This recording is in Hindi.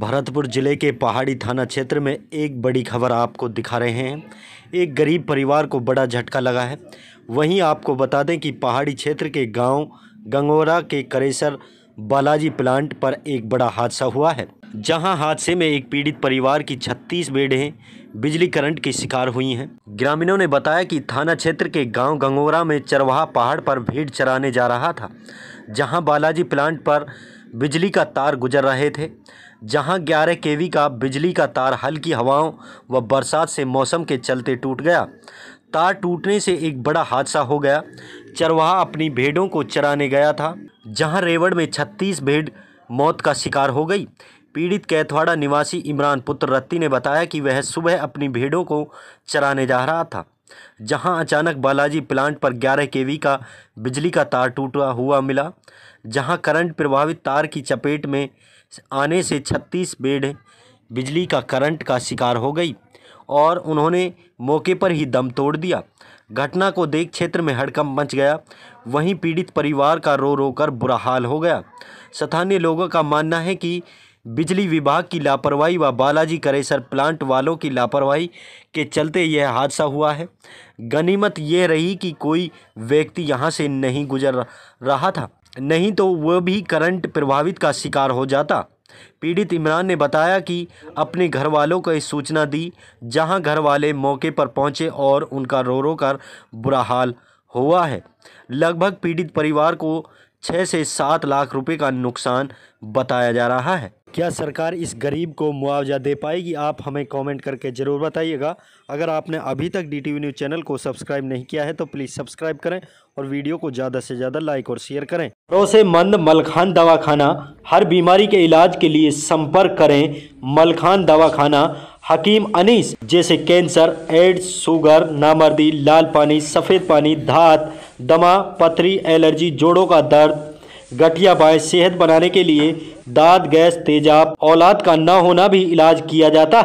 भरतपुर ज़िले के पहाड़ी थाना क्षेत्र में एक बड़ी खबर आपको दिखा रहे हैं एक गरीब परिवार को बड़ा झटका लगा है वहीं आपको बता दें कि पहाड़ी क्षेत्र के गांव गंगोरा के करेसर बालाजी प्लांट पर एक बड़ा हादसा हुआ है जहां हादसे में एक पीड़ित परिवार की 36 बेडें बिजली करंट की शिकार हुई हैं ग्रामीणों ने बताया कि थाना क्षेत्र के गांव गंगोरा में चरवाहा पहाड़ पर भीड़ चराने जा रहा था जहां बालाजी प्लांट पर बिजली का तार गुजर रहे थे जहां 11 केवी का बिजली का तार हल्की हवाओं व बरसात से मौसम के चलते टूट गया तार टूटने से एक बड़ा हादसा हो गया चरवाहा अपनी भेड़ों को चराने गया था जहां रेवड़ में 36 भेड़ मौत का शिकार हो गई पीड़ित कैथवाड़ा निवासी इमरान पुत्र रत्ती ने बताया कि वह सुबह अपनी भेड़ों को चराने जा रहा था जहां अचानक बालाजी प्लांट पर 11 के का बिजली का तार टूटा हुआ मिला जहां करंट प्रभावित तार की चपेट में आने से 36 बेड बिजली का करंट का शिकार हो गई और उन्होंने मौके पर ही दम तोड़ दिया घटना को देख क्षेत्र में हड़कंप मच गया वहीं पीड़ित परिवार का रो रो कर बुरा हाल हो गया स्थानीय लोगों का मानना है कि बिजली विभाग की लापरवाही व बालाजी करेसर प्लांट वालों की लापरवाही के चलते यह हादसा हुआ है गनीमत यह रही कि कोई व्यक्ति यहाँ से नहीं गुजर रहा था नहीं तो वह भी करंट प्रभावित का शिकार हो जाता पीड़ित इमरान ने बताया कि अपने घर वालों को सूचना दी जहां घर वाले मौके पर पहुंचे और उनका रो रो कर बुरा हाल हुआ है लगभग पीड़ित परिवार को छः से सात लाख रुपए का नुकसान बताया जा रहा है क्या सरकार इस गरीब को मुआवजा दे पाएगी आप हमें कमेंट करके ज़रूर बताइएगा अगर आपने अभी तक डी टी न्यूज़ चैनल को सब्सक्राइब नहीं किया है तो प्लीज़ सब्सक्राइब करें और वीडियो को ज़्यादा से ज़्यादा लाइक और शेयर करें भरोसेमंद मलखान दवाखाना हर बीमारी के इलाज के लिए संपर्क करें मलखान दवाखाना हकीम अनीस जैसे कैंसर एड्स शुगर नामर्दी लाल पानी सफ़ेद पानी धात दमा पथरी एलर्जी जोड़ों का दर्द गठिया बाएँ सेहत बनाने के लिए दाद गैस तेजाब औलाद का न होना भी इलाज किया जाता